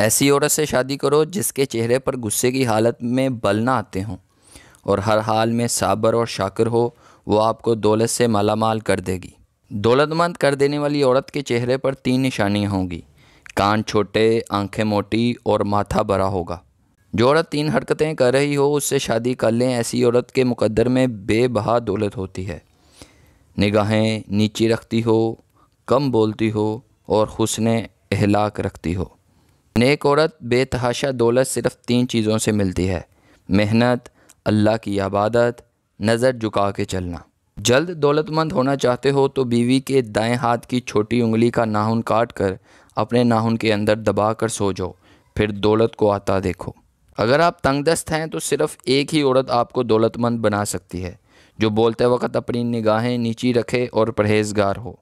ऐसी औरत से शादी करो जिसके चेहरे पर गुस्से की हालत में बल ना आते हों और हर हाल में साबर और शाकर हो वो आपको दौलत से मालामाल कर देगी दौलतमंद कर देने वाली औरत के चेहरे पर तीन निशानियाँ होंगी कान छोटे आंखें मोटी और माथा बड़ा होगा जो औरत तीन हरकतें कर रही हो उससे शादी कर लें ऐसी औरत के मुकद्दर में बेबहा दौलत होती है निगाहें नीची रखती हो कम बोलती हो और हुसन अहलाक रखती हो नेक औरत बेतहाशा दौलत सिर्फ तीन चीज़ों से मिलती है मेहनत अल्लाह की आबादत नज़र झुका के चलना जल्द दौलतमंद होना चाहते हो तो बीवी के दाएं हाथ की छोटी उंगली का नाखून काट कर अपने नाहुन के अंदर दबा कर सो जाओ फिर दौलत को आता देखो अगर आप तंगदस्त हैं तो सिर्फ एक ही औरत आपको दौलतमंद बना सकती है जो बोलते वक्त अपनी निगाहें नीची रखे और परहेजगार हो